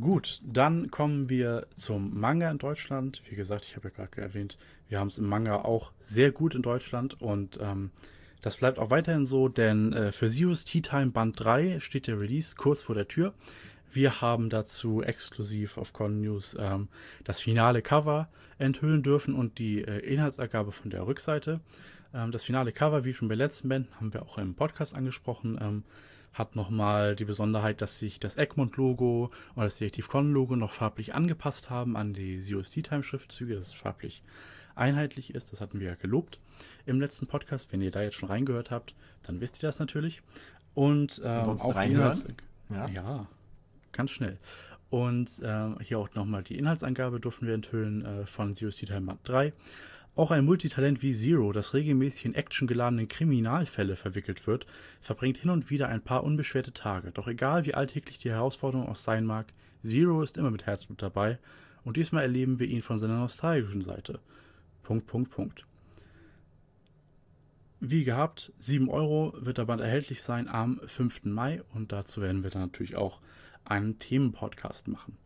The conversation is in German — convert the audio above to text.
Gut, dann kommen wir zum Manga in Deutschland. Wie gesagt, ich habe ja gerade erwähnt, wir haben es im Manga auch sehr gut in Deutschland und ähm, das bleibt auch weiterhin so, denn äh, für Zero's Tea Time Band 3 steht der Release kurz vor der Tür. Wir haben dazu exklusiv auf Con News ähm, das finale Cover enthüllen dürfen und die äh, Inhaltsangabe von der Rückseite. Ähm, das finale Cover, wie schon bei letzten Band, haben wir auch im Podcast angesprochen ähm, hat nochmal die Besonderheit, dass sich das Egmont-Logo und das Detektiv-Con-Logo noch farblich angepasst haben an die COSD-Time-Schriftzüge, dass es farblich einheitlich ist. Das hatten wir ja gelobt im letzten Podcast. Wenn ihr da jetzt schon reingehört habt, dann wisst ihr das natürlich. Und ähm, auch reinhören. Ja. ja. ganz schnell. Und ähm, hier auch nochmal die Inhaltsangabe durften wir enthüllen äh, von COSD Time 3. Auch ein Multitalent wie Zero, das regelmäßig in actiongeladenen Kriminalfälle verwickelt wird, verbringt hin und wieder ein paar unbeschwerte Tage. Doch egal wie alltäglich die Herausforderung auch sein mag, Zero ist immer mit Herzblut dabei und diesmal erleben wir ihn von seiner nostalgischen Seite. Punkt, Punkt, Punkt. Wie gehabt, 7 Euro wird der Band erhältlich sein am 5. Mai und dazu werden wir dann natürlich auch einen Themenpodcast machen.